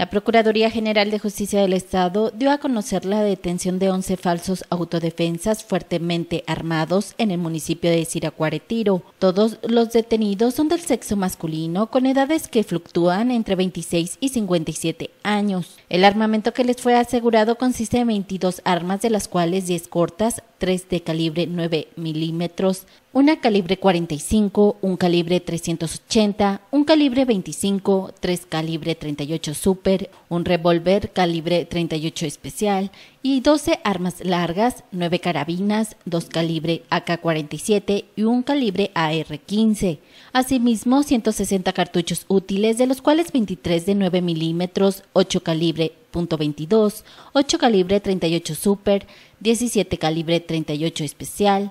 La Procuraduría General de Justicia del Estado dio a conocer la detención de 11 falsos autodefensas fuertemente armados en el municipio de Siracuaretiro. Todos los detenidos son del sexo masculino con edades que fluctúan entre 26 y 57 años. El armamento que les fue asegurado consiste en 22 armas de las cuales 10 cortas, 3 de calibre 9 milímetros, una calibre 45, un calibre 380, un calibre 25, 3 calibre 38 super, un revólver calibre 38 especial y 12 armas largas, 9 carabinas, 2 calibre AK-47 y un calibre AR-15. Asimismo, 160 cartuchos útiles, de los cuales 23 de 9 milímetros, 8 calibre .22, 8 calibre 38 Super, 17 calibre 38 especial,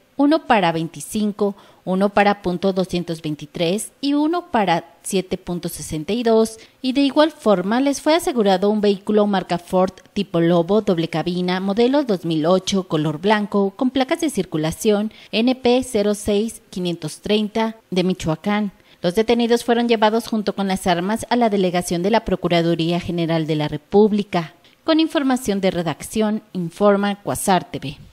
uno para 25, uno para punto 223 y uno para 7.62 y de igual forma les fue asegurado un vehículo marca Ford tipo Lobo doble cabina modelo 2008 color blanco con placas de circulación NP 06530 de Michoacán. Los detenidos fueron llevados junto con las armas a la delegación de la Procuraduría General de la República. Con información de redacción, informa Cuasar TV.